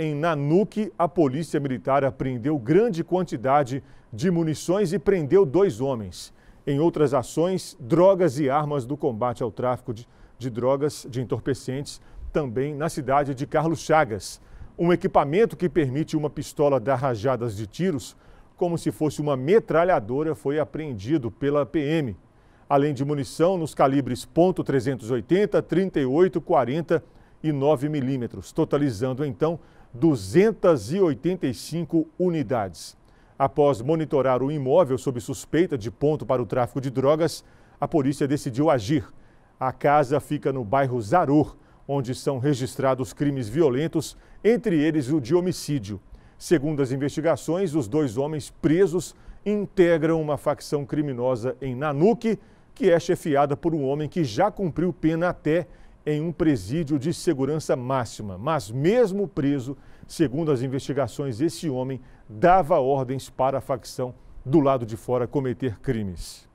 em Nanuque, a polícia militar apreendeu grande quantidade de munições e prendeu dois homens. Em outras ações, drogas e armas do combate ao tráfico de, de drogas de entorpecentes, também na cidade de Carlos Chagas. Um equipamento que permite uma pistola dar rajadas de tiros, como se fosse uma metralhadora, foi apreendido pela PM. Além de munição nos calibres .380, 38, 40 e 9 milímetros, totalizando então 285 unidades. Após monitorar o imóvel sob suspeita de ponto para o tráfico de drogas, a polícia decidiu agir. A casa fica no bairro Zarur, onde são registrados crimes violentos, entre eles o de homicídio. Segundo as investigações, os dois homens presos integram uma facção criminosa em Nanuque, que é chefiada por um homem que já cumpriu pena até em um presídio de segurança máxima. Mas, mesmo preso, segundo as investigações, esse homem dava ordens para a facção do lado de fora cometer crimes.